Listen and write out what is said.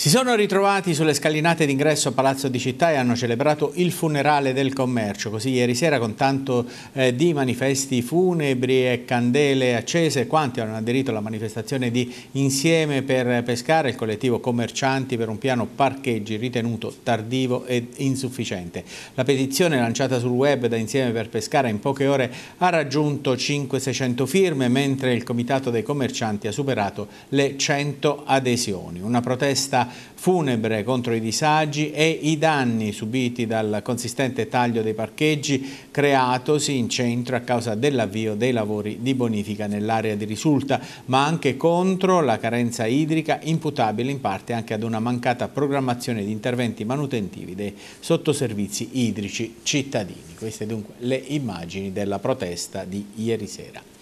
Si sono ritrovati sulle scalinate d'ingresso a Palazzo di Città e hanno celebrato il funerale del commercio, così ieri sera con tanto eh, di manifesti funebri e candele accese, quanti hanno aderito alla manifestazione di Insieme per Pescare, il collettivo commercianti per un piano parcheggi ritenuto tardivo ed insufficiente. La petizione lanciata sul web da Insieme per Pescare in poche ore ha raggiunto 5-600 firme, mentre il comitato dei commercianti ha superato le 100 adesioni. Una protesta funebre contro i disagi e i danni subiti dal consistente taglio dei parcheggi creatosi in centro a causa dell'avvio dei lavori di bonifica nell'area di risulta, ma anche contro la carenza idrica imputabile in parte anche ad una mancata programmazione di interventi manutentivi dei sottoservizi idrici cittadini. Queste dunque le immagini della protesta di ieri sera.